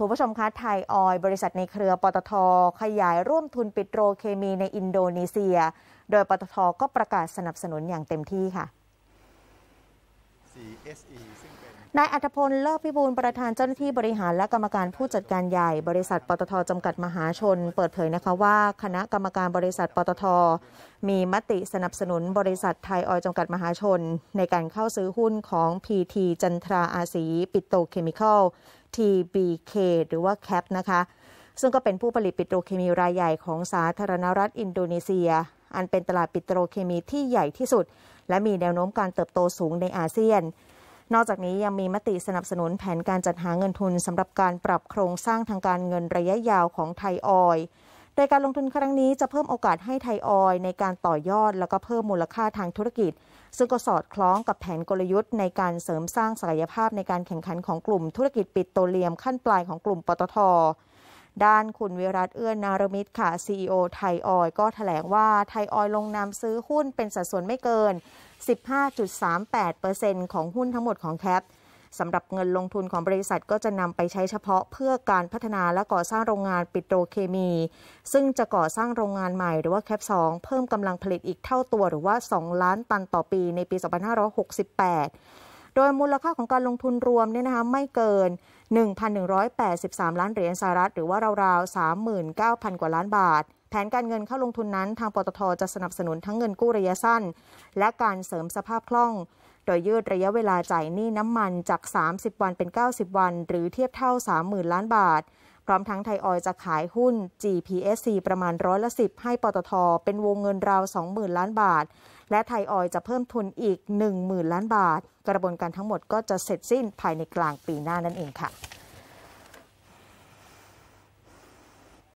ทูกผู้ชมคะไทย ออยบริษัทในเครือปตทขยายร่วมทุนปิโตรเคมีในอินโดนีเซีย โดยปตทก็ประกาศสนับสนุนอย่างเต็มที่ค่ะ SE ซึ่งเป็นนายอัธพลเลิศพิบูลประธานเจ้าหน้าที่บริหารและกรรมการผู้จัดการใหญ่บริษัท ปตทจำกัดมหาชน เปิดเผยนะคะว่าคณะกรรมการบริษัทปตท มีมติสนับสนุนบริษัทไทยออยจำกัดมหาชน ในการเข้าซื้อหุ้นของ PT จันทราอาศีปิโตเคมีคอล TBK หรือว่า CAP นะคะซึ่งก็เป็นผู้ผลิตปิโตรเคมีรายใหญ่ของสาธารณรัฐอินโดนีเซีย อันเป็นตลาดปิโตรเคมีที่ใหญ่ที่สุด และมีแนวโน้มการเติบโตสูงในอาเซียนนอกจากนี้ยังมีมติสนับสนุนแผนการจัดหาเงินทุนสำหรับการปรับโครงสร้างทางการเงินระยะยาวของไทยออยโดยการลงทุนครั้งนี้จะเพิ่มโอกาสให้ไทยออยในการต่อยอดแล้วก็เพิ่มมูลค่าทางธุรกิจ ซึ่งก็สอดคล้องกับแผนกลยุทธ์ ในการเสริมสร้างศักยภาพในการแข่งขันของกลุ่มธุรกิจปิดโตเลียมขั้นปลายของกลุ่มปตทด้านคุณวิรัตเอื้อนนารมิตรค่ะ CEO ไทยออยก็ถแถลงว่าไทยออยลงนามซื้อหุ้นเป็นสัดส่วนไม่เกิน 15.38%ของหุ้นทั้งหมดของแคปสำหรับเงินลงทุนของบริษัทก็จะนำไปใช้เฉพาะเพื่อการพัฒนาและก่อสร้างโรงงานปิโตรเคมี ซึ่งจะก่อสร้างโรงงานใหม่หรือว่าแคป 2 เพิ่มกำลังผลิตอีกเท่าตัวหรือว่า 2 ล้านตันต่อปี ในปี 2568 โดยมูลค่าของการลงทุนรวมเนี่ยนะคะไม่เกิน1,183 ล้านเหรียญสหรัฐหรือว่าราวๆ 39,000 กว่าล้านบาท แผนการเงินเข้าลงทุนนั้น ทางปตท จะสนับสนุนทั้งเงินกู้ระยะสั้น และการเสริมสภาพคล่อง โดยยืดระยะเวลาจ่ายหนี้น้ำมันจาก 30 วันเป็น 90 วัน หรือเทียบเท่า 30,000ล้านบาทพร้อมทั้งไทยออยจะขายหุ้น GPSC ประมาณร้อยละสิบให้ปตท เป็นวงเงินราว 20,000ล้านบาท และไทยออยจะเพิ่มทุนอีก 10,000 ล้านบาท กระบวนการทั้งหมดก็จะเสร็จสิ้นภายในกลางปีหน้านั่นเองค่ะ